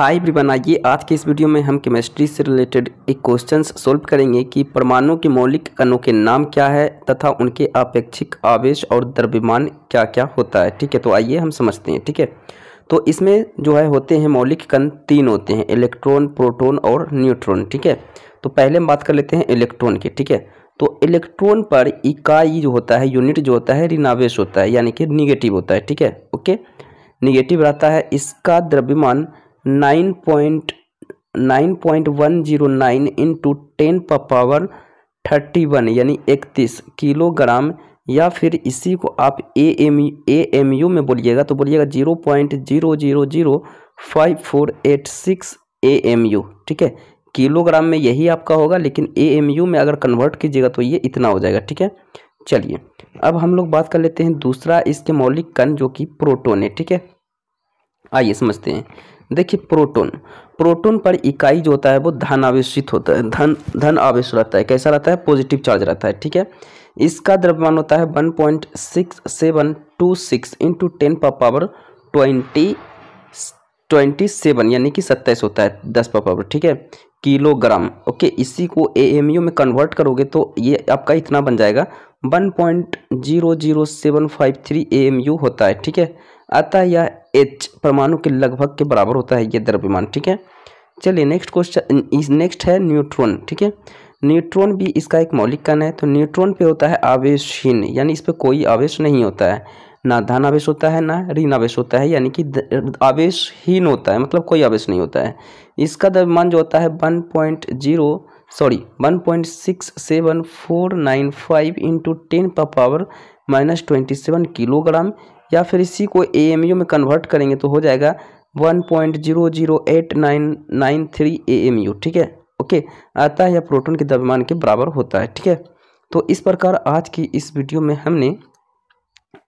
हाय ब्रिबन आइए आज के इस वीडियो में हम केमिस्ट्री से रिलेटेड एक क्वेश्चन सोल्व करेंगे कि परमाणु के मौलिक कणों के नाम क्या है तथा उनके अपेक्षिक आवेश और द्रव्यमान क्या क्या होता है ठीक है तो आइए हम समझते हैं ठीक है तो इसमें जो है होते हैं मौलिक कण तीन होते हैं इलेक्ट्रॉन प्रोटोन और न्यूट्रॉन ठीक है तो पहले हम बात कर लेते हैं इलेक्ट्रॉन की ठीक है तो इलेक्ट्रॉन पर इकाई जो होता है यूनिट जो होता है ऋणावेश होता है यानी कि निगेटिव होता है ठीक है ओके निगेटिव रहता है इसका द्रव्यमान nine point nine point one zero nine into ten पर पावर थर्टी वन यानी इकतीस किलोग्राम या फिर इसी को आप A M A M U में बोलिएगा तो बोलिएगा zero point zero zero zero five four eight six A M U ठीक है किलोग्राम में यही आपका होगा लेकिन ए एम यू में अगर कन्वर्ट कीजिएगा तो ये इतना हो जाएगा ठीक है चलिए अब हम लोग बात कर लेते हैं दूसरा इसके मौलिक कण जो कि प्रोटोन है ठीक है आइए समझते हैं देखिए प्रोटोन प्रोटोन पर इकाई जो होता है वो धन आवेशित होता है धन धन आवेश रहता है कैसा रहता है पॉजिटिव चार्ज रहता है ठीक है इसका द्रव्यमान होता है one point six seven two six into ten पर पावर ट्वेंटी ट्वेंटी सेवन यानी कि सत्ताईस होता है दस पर पावर ठीक है किलोग्राम ओके इसी को ए एम यू में कन्वर्ट करोगे तो ये आपका इतना बन जाएगा one point zero zero seven five three A M U होता है ठीक है अतः यह एच परमाणु के लगभग के बराबर होता है ये द्रव्यमान ठीक है चलिए नेक्स्ट क्वेश्चन नेक्स्ट है न्यूट्रॉन ठीक है न्यूट्रॉन भी इसका एक मौलिक कण है तो न्यूट्रॉन पे होता है आवेशहीन यानी इस पर कोई आवेश नहीं होता है ना धन आवेश होता है ना ऋण आवेश होता है यानी कि आवेशहीन होता है मतलब कोई आवेश नहीं होता है इसका द्रव्यमान जो होता है one point zero sorry one point six seven four nine five into ten पर power minus twenty seven kilogram या फिर इसी को ए में कन्वर्ट करेंगे तो हो जाएगा one point zero zero eight nine nine three A M U ठीक है ओके आता है या प्रोटॉन के द्रव्यमान के बराबर होता है ठीक है तो इस प्रकार आज की इस वीडियो में हमने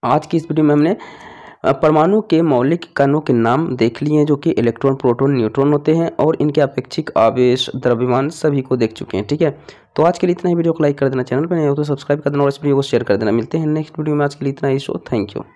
आज की इस वीडियो में हमने परमाणु के मौलिक कणों के नाम देख लिए हैं जो कि इलेक्ट्रॉन प्रोटॉन न्यूट्रॉन होते हैं और इनके अपेक्षिक आवेश द्रव्यमान सभी को देख चुके हैं ठीक है तो आज के लिए इतना ही वीडियो को लाइक कर देना चैनल पर नहीं हो तो सब्सक्राइब कर देना और इस वीडियो को शेयर कर देना मिलते हैं नेक्स्ट वीडियो में आज के लिए इतना ही शो थैंक यू